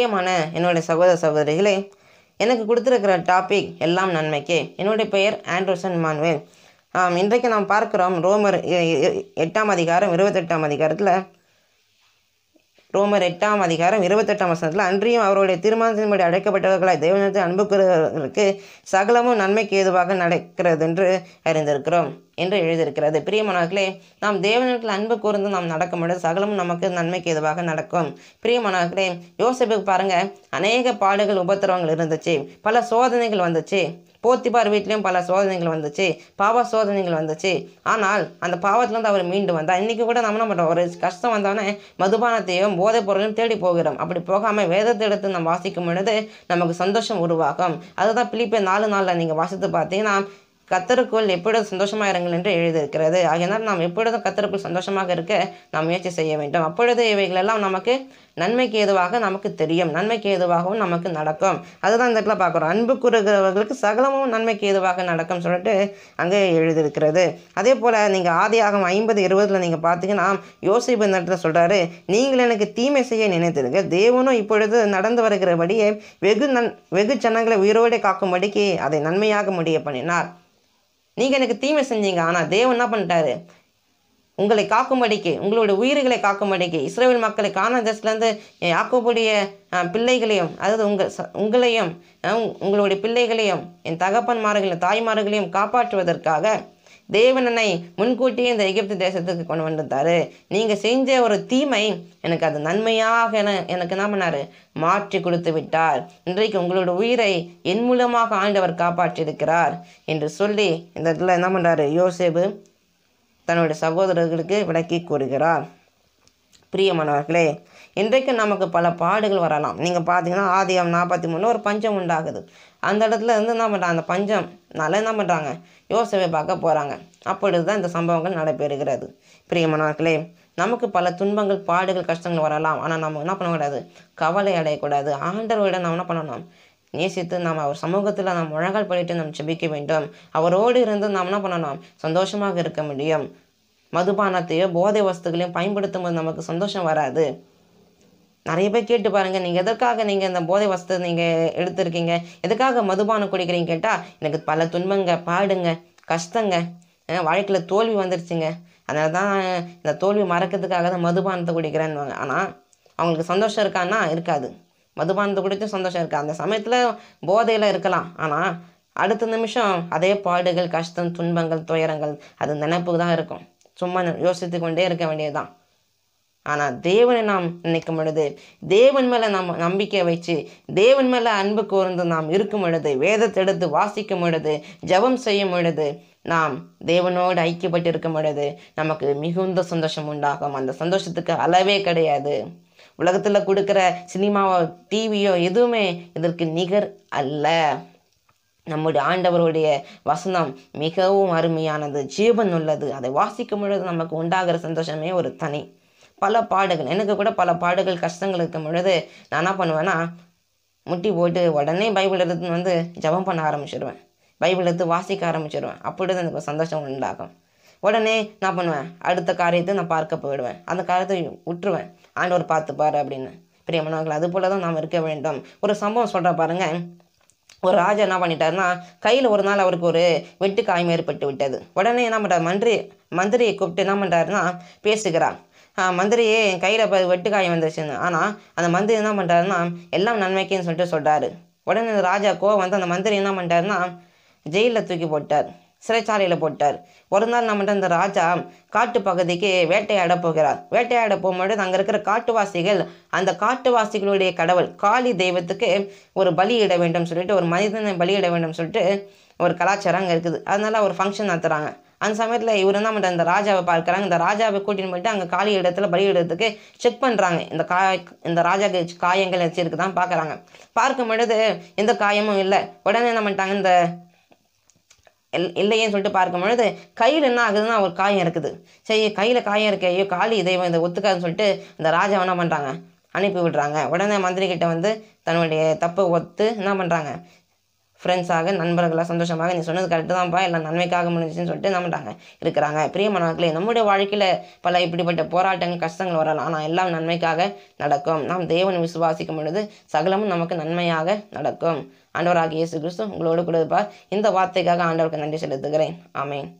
பிரியமான என்னுடைய சகோதர சகோதரிகளே எனக்கு கொடுத்துருக்கிற டாபிக் எல்லாம் நன்மைக்கே என்னுடைய பெயர் ஆண்டர்சன் மான்வேல் இன்றைக்கு நாம் பார்க்குறோம் ரோமர் எட்டாம் அதிகாரம் இருபத்தெட்டாம் அதிகாரத்தில் ரோமர் எட்டாம் அதிகாரம் இருபத்தெட்டாம் வசனத்தில் அன்றியும் அவருடைய தீர்மானத்தின்படி அழைக்கப்பட்டவர்களாய் தேவனத்தை அன்புக்குறவர்களுக்கு சகலமும் நன்மைக்கு ஏதுவாக நடக்கிறது என்று அறிந்திருக்கிறோம் என்று எழுதியிருக்கிறது பிரியமானவர்களே நாம் தேவனத்தில் அன்பு கூர்ந்து நாம் நடக்கும் பொழுது சகலமும் நமக்கு நன்மைக்கு எதுவாக நடக்கும் பிரியமானவர்களே யோசிப்பு பாருங்கள் அநேக பாடுகள் உபத்திரவங்கள் இருந்துச்சு பல சோதனைகள் வந்துச்சு போத்திபார் வீட்லேயும் பல சோதனைகள் வந்துச்சு பாவ சோதனைகள் வந்துச்சு ஆனால் அந்த பாவத்திலேருந்து அவர் மீண்டு வந்தார் இன்றைக்கி கூட நம்ம என்ன பண்ணுறோம் ஒரு கஷ்டம் வந்தோடனே மதுபானத்தையும் போதைப் பொருளையும் தேடி போகிறோம் அப்படி போகாமல் வேதத்தை எடுத்து நம்ம வாசிக்கும் பொழுது நமக்கு சந்தோஷம் உருவாகும் அதுதான் பிள்ளைப்பே நாலு நாளில் நீங்கள் வாசித்து பார்த்தீங்கன்னா கத்தருக்குள் எப்பொழுதும் சந்தோஷமாக இருங்கள் என்று எழுதியிருக்கிறது ஆகினால் நாம் எப்பொழுதும் கத்தருக்குள் சந்தோஷமாக இருக்க நாம் முயற்சி செய்ய வேண்டும் அப்பொழுது இவைகளெல்லாம் நமக்கு நன்மைக்கு ஏதுவாக நமக்கு தெரியும் நன்மைக்கு ஏதுவாகவும் நமக்கு நடக்கும் அதுதான் இந்த இடத்துல பார்க்குறோம் அன்பு கூறுகிறவர்களுக்கு சகலமும் நன்மைக்கு ஏதுவாக நடக்கும் சொல்லிட்டு அங்கே எழுதியிருக்கிறது அதே போல் நீங்கள் ஆதியாகும் ஐம்பது இருபதில் நீங்கள் பார்த்தீங்கன்னா யோசிப்பு இந்த இடத்துல சொல்கிறாரு நீங்கள் எனக்கு தீமை செய்ய நினைத்திருக்க தேவனும் இப்பொழுது நடந்து வருகிறபடியே வெகு நன் வெகு ஜனங்களை உயிரோடு காக்கும்படிக்கு அதை நன்மையாக முடிய பண்ணினார் நீங்கள் எனக்கு தீமை செஞ்சீங்க ஆனால் தேவன் என்ன பண்ணிட்டாரு உங்களை காக்கும்படிக்கு உங்களோட உயிர்களை காக்கும்படிக்கு இஸ்ரேல் மக்களை காண தேசத்துலேருந்து ஆக்கக்கூடிய பிள்ளைகளையும் அதாவது உங்கள் உங்களையும் உங்களுடைய பிள்ளைகளையும் என் தகப்பன்மார்களையும் தாய்மார்களையும் காப்பாற்றுவதற்காக தேவனனை முன்கூட்டியே இந்த எகிப்து தேசத்துக்கு கொண்டு வந்திருந்தாரு நீங்கள் செஞ்ச ஒரு தீமை எனக்கு அது நன்மையாக என எனக்கு என்ன பண்ணார் மாற்றி கொடுத்து விட்டார் இன்றைக்கு உங்களோட உயிரை என் மூலமாக ஆண்டவர் காப்பாற்றியிருக்கிறார் என்று சொல்லி இந்த இடத்துல என்ன பண்ணுறாரு யோசேபு தன்னுடைய சகோதரர்களுக்கு விளக்கி கூறுகிறார் பிரியமானவர்களே இன்றைக்கு நமக்கு பல பாடுகள் வரலாம் நீங்கள் பார்த்தீங்கன்னா ஆதியம் நாற்பத்தி மூணில் ஒரு பஞ்சம் உண்டாகுது அந்த இடத்துல இருந்து என்ன பண்ணுறாங்க அந்த பஞ்சம் நல்லா என்ன பண்ணுறாங்க யோசனை பார்க்க போகிறாங்க அப்பொழுது தான் இந்த சம்பவங்கள் நடைபெறுகிறது பிரியமானவர்களே நமக்கு பல துன்பங்கள் பாடுகள் கஷ்டங்கள் வரலாம் ஆனால் நம்ம என்ன பண்ணக்கூடாது கவலை அடையக்கூடாது ஆண்டவரிடம் நாம் என்ன பண்ணணும் நேசித்து நாம் அவர் சமூகத்தில் நாம் முழங்கால் பண்ணிட்டு நம் செபிக்க வேண்டும் அவரோடு இருந்து நாம் என்ன பண்ணணும் சந்தோஷமாக இருக்க முடியும் மதுபானத்தையோ போதை வஸ்துகளையும் பயன்படுத்தும் போது நமக்கு சந்தோஷம் வராது நிறைய பேர் கேட்டு பாருங்கள் நீங்கள் எதற்காக நீங்கள் இந்த போதை வசத்தை நீங்கள் எடுத்திருக்கீங்க எதுக்காக மதுபானம் குடிக்கிறீங்க கேட்டால் எனக்கு பல துன்பங்க பாடுங்க கஷ்டங்க வாழ்க்கையில் தோல்வி வந்துருச்சுங்க அதனால தான் இந்த தோல்வி மறக்கிறதுக்காக தான் மதுபானத்தை குடிக்கிறேன்னு ஆனால் அவங்களுக்கு சந்தோஷம் இருக்கான்னா இருக்காது மதுபானத்தை குடித்து சந்தோஷம் இருக்கா அந்த சமயத்தில் போதையில் இருக்கலாம் ஆனால் அடுத்த நிமிஷம் அதே பாடுகள் கஷ்டம் துன்பங்கள் துயரங்கள் அது நினைப்பு தான் இருக்கும் சும்மா யோசித்து கொண்டே இருக்க வேண்டியது தான் ஆனால் தேவனை நாம் நினைக்கும் பொழுது தேவன் மேலே நாம் நம்பிக்கை வச்சு தேவன் மேலே அன்பு கூர்ந்து நாம் இருக்கும் பொழுது வேதத்தை எடுத்து வாசிக்கும் பொழுது ஜபம் செய்யும் பொழுது நாம் தேவனோடு ஐக்கியப்பட்டு இருக்கும் பொழுது நமக்கு மிகுந்த சந்தோஷம் உண்டாகும் அந்த சந்தோஷத்துக்கு அளவே கிடையாது உலகத்தில் கொடுக்குற சினிமாவோ டிவியோ எதுவுமே இதற்கு நிகர் அல்ல நம்முடைய ஆண்டவருடைய வசனம் மிகவும் அருமையானது ஜீவன் உள்ளது அதை வாசிக்கும் பொழுது நமக்கு உண்டாகிற சந்தோஷமே ஒரு தனி பல பாடுகள் எனக்கு கூட பல பாடுகள் கஷ்டங்கள் இருக்கும் பொழுது நான் என்ன பண்ணுவேன்னா முட்டி போட்டு உடனே பைபிள் எடுத்து வந்து ஜபம் பண்ண ஆரம்பிச்சிடுவேன் பைபிள் எடுத்து வாசிக்க ஆரம்பிச்சிடுவேன் அப்படி எனக்கு சந்தோஷம் உண்டாகும் உடனே நான் பண்ணுவேன் அடுத்த காரியத்தை நான் பார்க்க போயிடுவேன் அந்த காரியத்தை விட்டுருவேன் ஆண்டவர் பார்த்துப்பார் அப்படின்னு பிரியமனவர்கள் அது போல தான் நாம் இருக்க வேண்டும் ஒரு சம்பவம் சொல்கிற பாருங்க ஒரு ராஜா என்ன பண்ணிட்டாருன்னா கையில் ஒரு நாள் அவருக்கு ஒரு வெட்டு காயம் ஏற்பட்டு விட்டது உடனே என்ன பண்ணுறாரு மந்திரி மந்திரியை கூப்பிட்டு என்ன பண்ணுறாருன்னா பேசுகிறான் மந்திரியே என் கையில் இப்போ வெட்டுக்காயம் வந்துருச்சுன்னு ஆனால் அந்த மந்திரி என்ன பண்ணுறாருன்னா எல்லாம் நன்மைக்குன்னு சொல்லிட்டு சொல்கிறாரு உடனே அந்த ராஜா கோவம் வந்து அந்த மந்திரி என்ன பண்ணுறாருன்னா ஜெயிலில் தூக்கி போட்டார் சிறைச்சாலையில் போட்டார் ஒரு நாள் நம்மகிட்ட இந்த ராஜா காட்டு பகுதிக்கு வேட்டையாட போகிறார் வேட்டையாட போகும்போது அங்கே இருக்கிற காட்டுவாசிகள் அந்த காட்டுவாசிகளுடைய கடவுள் காளி தெய்வத்துக்கு ஒரு பலியிட வேண்டும் சொல்லிட்டு ஒரு மனிதனை பலியிட வேண்டும் சொல்லிட்டு ஒரு கலாச்சாரம் அங்கே இருக்குது அதனால் ஒரு ஃபங்க்ஷன் நடத்துகிறாங்க அந்த சமயத்தில் இவர் என்ன பண்ணுறாரு இந்த ராஜாவை பார்க்குறாங்க இந்த ராஜாவை கூட்டின்னு போயிட்டு அங்கே காலி இடத்துல இடத்துக்கு செக் பண்ணுறாங்க இந்த கா இந்த ராஜா காயங்கள் வச்சிருக்கு தான் பார்க்குறாங்க பார்க்கும் பொழுது எந்த காயமும் இல்லை உடனே என்ன பண்ணிட்டாங்க இந்த இல்லையேன்னு சொல்லிட்டு பார்க்கும் பொழுது கையில் என்ன ஆகுதுன்னா ஒரு காயம் இருக்குது சரி கையில் காயம் இருக்கு ஐயோ காலி தெய்வம் இதை ஒத்துக்காதுன்னு சொல்லிட்டு இந்த ராஜா என்ன பண்ணுறாங்க அனுப்பி விடுறாங்க உடனே மந்திரிக்கிட்ட வந்து தன்னுடைய தப்பை ஒத்து என்ன பண்ணுறாங்க ஃப்ரெண்ட்ஸாக நண்பர்களாக சந்தோஷமாக நீ சொன்னது கரெக்டு தான்ப்பா எல்லாம் நன்மைக்காக முடிஞ்சுன்னு சொல்லிட்டு நம்புறாங்க இருக்கிறாங்க பிரியமானவர்களே நம்முடைய வாழ்க்கையில் பல இப்படிப்பட்ட போராட்டங்கள் கஷ்டங்கள் வரலாம் ஆனால் எல்லாம் நன்மைக்காக நடக்கும் நாம் தேவன் விசுவாசிக்கும் பொழுது சகலமும் நமக்கு நன்மையாக நடக்கும் ஆண்டவராக இயேசு கிறிஸ்து உங்களோடு கொடுப்பார் இந்த வார்த்தைக்காக ஆண்டவருக்கு நன்றி செலுத்துகிறேன் ஆமேன்